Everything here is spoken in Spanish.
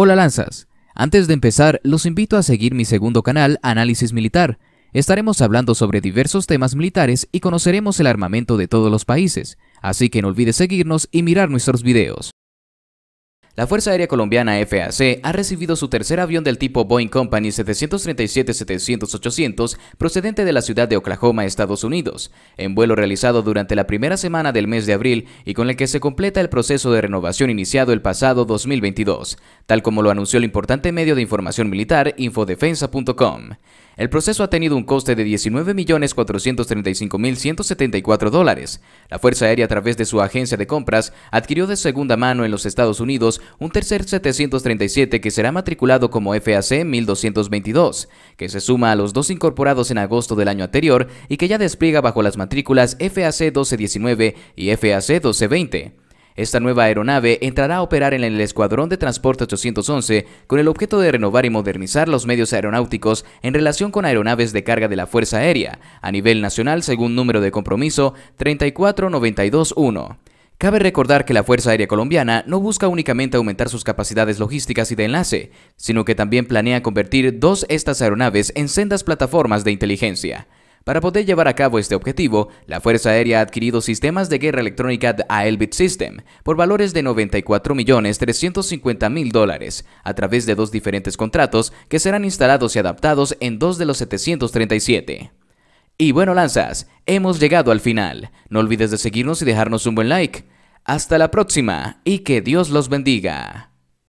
Hola Lanzas, antes de empezar los invito a seguir mi segundo canal Análisis Militar. Estaremos hablando sobre diversos temas militares y conoceremos el armamento de todos los países, así que no olvides seguirnos y mirar nuestros videos. La Fuerza Aérea Colombiana FAC ha recibido su tercer avión del tipo Boeing Company 737-700-800 procedente de la ciudad de Oklahoma, Estados Unidos, en vuelo realizado durante la primera semana del mes de abril y con el que se completa el proceso de renovación iniciado el pasado 2022, tal como lo anunció el importante medio de información militar infodefensa.com. El proceso ha tenido un coste de 19.435.174 dólares. La Fuerza Aérea a través de su agencia de compras adquirió de segunda mano en los Estados Unidos un tercer 737 que será matriculado como FAC 1222, que se suma a los dos incorporados en agosto del año anterior y que ya despliega bajo las matrículas FAC 1219 y FAC 1220. Esta nueva aeronave entrará a operar en el Escuadrón de Transporte 811 con el objeto de renovar y modernizar los medios aeronáuticos en relación con aeronaves de carga de la Fuerza Aérea, a nivel nacional según número de compromiso 34921. Cabe recordar que la Fuerza Aérea Colombiana no busca únicamente aumentar sus capacidades logísticas y de enlace, sino que también planea convertir dos estas aeronaves en sendas plataformas de inteligencia. Para poder llevar a cabo este objetivo, la Fuerza Aérea ha adquirido sistemas de guerra electrónica Aelbit System por valores de 94.350.000 dólares, a través de dos diferentes contratos que serán instalados y adaptados en dos de los 737. Y bueno, lanzas, hemos llegado al final. No olvides de seguirnos y dejarnos un buen like. Hasta la próxima y que Dios los bendiga.